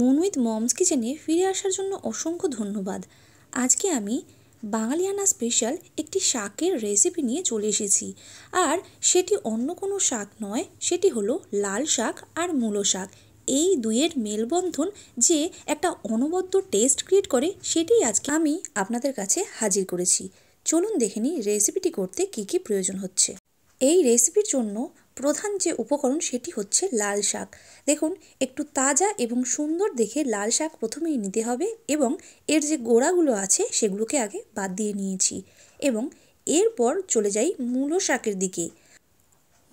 মন with mom's কিচেনে ফিরে আসার জন্য অসংখ্য ধন্যবাদ আজকে আমি বাঙালিয়ানা স্পেশাল একটি শাকের রেসিপি নিয়ে চলে এসেছি আর সেটি অন্য কোনো শাক নয় সেটি হলো লাল শাক আর মূলো শাক এই দুইয়ের মেলবন্ধন যে একটা অনবদ্য টেস্ট ক্রিয়েট করে সেটিই আজকে আমি আপনাদের কাছে হাজির করেছি চলুন দেখে নিই রেসিপিটি করতে কী কী প্রয়োজন হচ্ছে এই রেসিপির জন্য প্রধান যে উপকরণ সেটি হচ্ছে লাল শাক দেখুন একটু তাজা এবং সুন্দর দেখে লাল শাক প্রথমেই নিতে হবে এবং এর যে গোড়াগুলো আছে সেগুলোকে আগে বাদ দিয়ে নিয়েছি এবং এরপর চলে যাই মূলো শাকের দিকে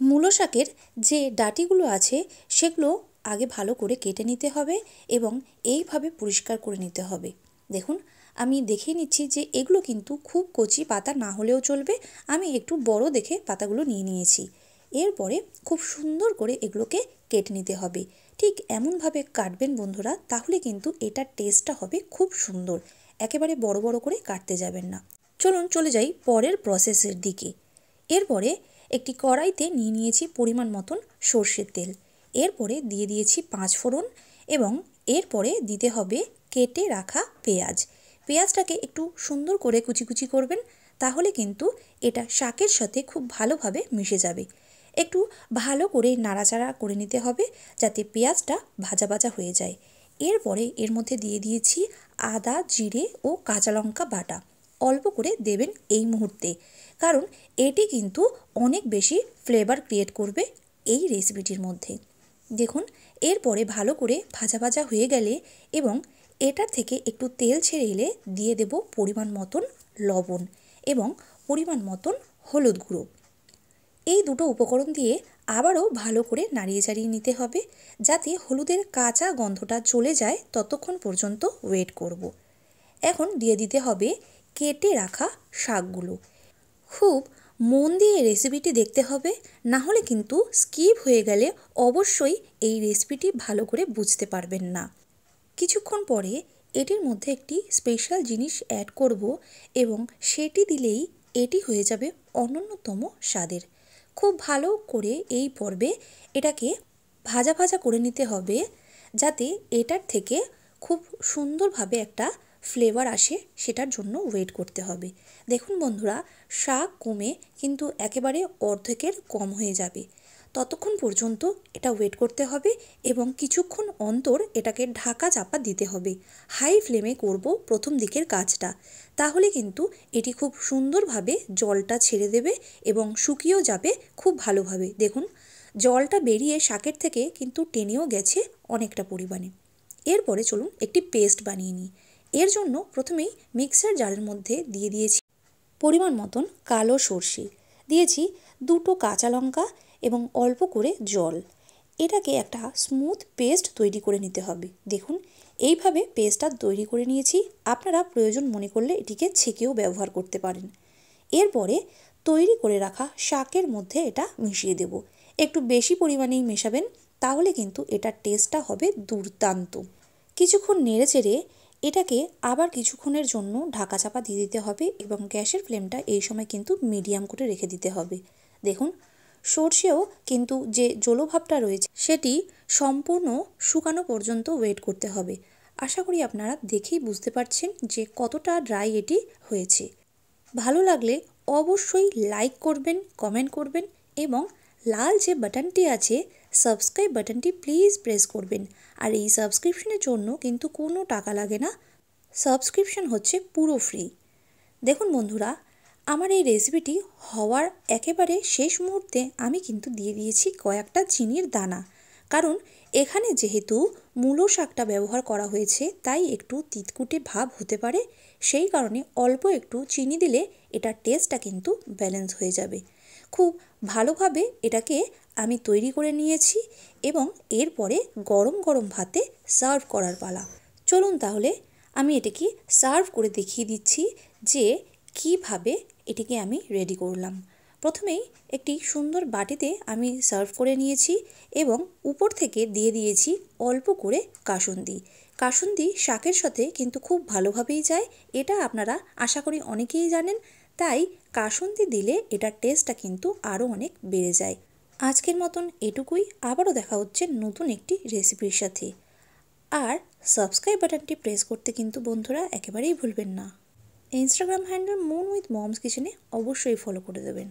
মূলো শাকের যে ডাটিগুলো আছে সেগুলো আগে ভালো করে কেটে নিতে হবে এবং এইভাবে পরিষ্কার করে নিতে হবে দেখুন আমি দেখে নিচ্ছি যে এগুলো কিন্তু খুব কচি পাতা না হলেও চলবে আমি একটু বড় দেখে পাতাগুলো নিয়ে নিয়েছি এরপরে খুব সুন্দর করে এগুলোকে কেটে নিতে হবে ঠিক এমনভাবে কাটবেন বন্ধুরা তাহলে কিন্তু এটার টেস্টটা হবে খুব সুন্দর একেবারে বড় বড় করে কাটতে যাবেন না চলুন চলে যাই পরের প্রসেসের দিকে এরপরে একটি কড়াইতে নিয়ে নিয়েছি পরিমাণ মতন সর্ষের তেল এরপরে দিয়ে দিয়েছি পাঁচ ফোড়ন এবং এরপরে দিতে হবে কেটে রাখা পেঁয়াজ পেঁয়াজটাকে একটু সুন্দর করে কুচি কুচি করবেন তাহলে কিন্তু এটা শাকের সাথে খুব ভালোভাবে মিশে যাবে একটু ভালো করে নাড়াচাড়া করে নিতে হবে যাতে পেঁয়াজটা ভাজা ভাজা হয়ে যায় এরপরে এর মধ্যে দিয়ে দিয়েছি আদা জিরে ও কাঁচা লঙ্কা বাটা অল্প করে দেবেন এই মুহূর্তে কারণ এটি কিন্তু অনেক বেশি ফ্লেভার ক্রিয়েট করবে এই রেসিপিটির মধ্যে দেখুন এরপরে ভালো করে ভাজা ভাজা হয়ে গেলে এবং এটার থেকে একটু তেল ছেড়ে এলে দিয়ে দেব পরিমাণ মতন লবণ এবং পরিমাণ মতন হলুদ গুঁড়ো এই দুটো উপকরণ দিয়ে আবারও ভালো করে নাড়িয়ে চাড়িয়ে নিতে হবে যাতে হলুদের কাঁচা গন্ধটা চলে যায় ততক্ষণ পর্যন্ত ওয়েট করব। এখন দিয়ে দিতে হবে কেটে রাখা শাকগুলো খুব মন দিয়ে রেসিপিটি দেখতে হবে না হলে কিন্তু স্কিপ হয়ে গেলে অবশ্যই এই রেসিপিটি ভালো করে বুঝতে পারবেন না কিছুক্ষণ পরে এটির মধ্যে একটি স্পেশাল জিনিস অ্যাড করব এবং সেটি দিলেই এটি হয়ে যাবে অনন্যতম স্বাদের খুব ভালো করে এই পর্বে এটাকে ভাজা ভাজা করে নিতে হবে যাতে এটার থেকে খুব সুন্দরভাবে একটা ফ্লেভার আসে সেটার জন্য ওয়েট করতে হবে দেখুন বন্ধুরা শাক কমে কিন্তু একেবারে অর্ধেকের কম হয়ে যাবে ততক্ষণ পর্যন্ত এটা ওয়েট করতে হবে এবং কিছুক্ষণ অন্তর এটাকে ঢাকা চাপা দিতে হবে হাই ফ্লেমে করব প্রথম দিকের কাজটা তাহলে কিন্তু এটি খুব সুন্দরভাবে জলটা ছেড়ে দেবে এবং শুকিয়েও যাবে খুব ভালোভাবে দেখুন জলটা বেরিয়ে শাকের থেকে কিন্তু টেনেও গেছে অনেকটা পরিমাণে এরপরে চলুন একটি পেস্ট বানিয়ে নিই এর জন্য প্রথমেই মিক্সার জারের মধ্যে দিয়ে দিয়েছি পরিমাণ মতন কালো সর্ষে দিয়েছি দুটো কাঁচা লঙ্কা এবং অল্প করে জল এটাকে একটা স্মুথ পেস্ট তৈরি করে নিতে হবে দেখুন এইভাবে পেস্টটা তৈরি করে নিয়েছি আপনারা প্রয়োজন মনে করলে এটিকে ছেঁকেও ব্যবহার করতে পারেন এরপরে তৈরি করে রাখা শাকের মধ্যে এটা মিশিয়ে দেব একটু বেশি পরিমাণেই মেশাবেন তাহলে কিন্তু এটার টেস্টটা হবে দুর্দান্ত কিছুক্ষণ নেড়ে চেড়ে এটাকে আবার কিছুক্ষণের জন্য ঢাকা চাপা দিয়ে দিতে হবে এবং গ্যাসের ফ্লেমটা এই সময় কিন্তু মিডিয়াম করে রেখে দিতে হবে দেখুন সর্ষেও কিন্তু যে জলভাবটা রয়েছে সেটি সম্পূর্ণ শুকানো পর্যন্ত ওয়েট করতে হবে আশা করি আপনারা দেখেই বুঝতে পারছেন যে কতটা ড্রাই এটি হয়েছে ভালো লাগলে অবশ্যই লাইক করবেন কমেন্ট করবেন এবং লাল যে বাটনটি আছে সাবস্ক্রাইব বাটনটি প্লিজ প্রেস করবেন আর এই সাবস্ক্রিপশনের জন্য কিন্তু কোনো টাকা লাগে না সাবস্ক্রিপশন হচ্ছে পুরো ফ্রি দেখুন বন্ধুরা আমার এই রেসিপিটি হওয়ার একেবারে শেষ মুহূর্তে আমি কিন্তু দিয়ে দিয়েছি কয়েকটা চিনির দানা কারণ এখানে যেহেতু মূলো শাকটা ব্যবহার করা হয়েছে তাই একটু তিতকুটে ভাব হতে পারে সেই কারণে অল্প একটু চিনি দিলে এটার টেস্টটা কিন্তু ব্যালেন্স হয়ে যাবে খুব ভালোভাবে এটাকে আমি তৈরি করে নিয়েছি এবং এরপরে গরম গরম ভাতে সার্ভ করার পালা চলুন তাহলে আমি এটাকে সার্ভ করে দেখিয়ে দিচ্ছি যে কিভাবে এটিকে আমি রেডি করলাম প্রথমেই একটি সুন্দর বাটিতে আমি সার্ভ করে নিয়েছি এবং উপর থেকে দিয়ে দিয়েছি অল্প করে কাসুন্দি কাসুন্দি শাকের সাথে কিন্তু খুব ভালোভাবেই যায় এটা আপনারা আশা করি অনেকেই জানেন তাই কাসুন্দি দিলে এটার টেস্টটা কিন্তু আরও অনেক বেড়ে যায় আজকের মতন এটুকুই আবারও দেখা হচ্ছে নতুন একটি রেসিপির সাথে আর সাবস্ক্রাইব বাটনটি প্রেস করতে কিন্তু বন্ধুরা একেবারেই ভুলবেন না Instagram handle Moon with mom's কিচেনে অবশ্যই ফলো করে দেবেন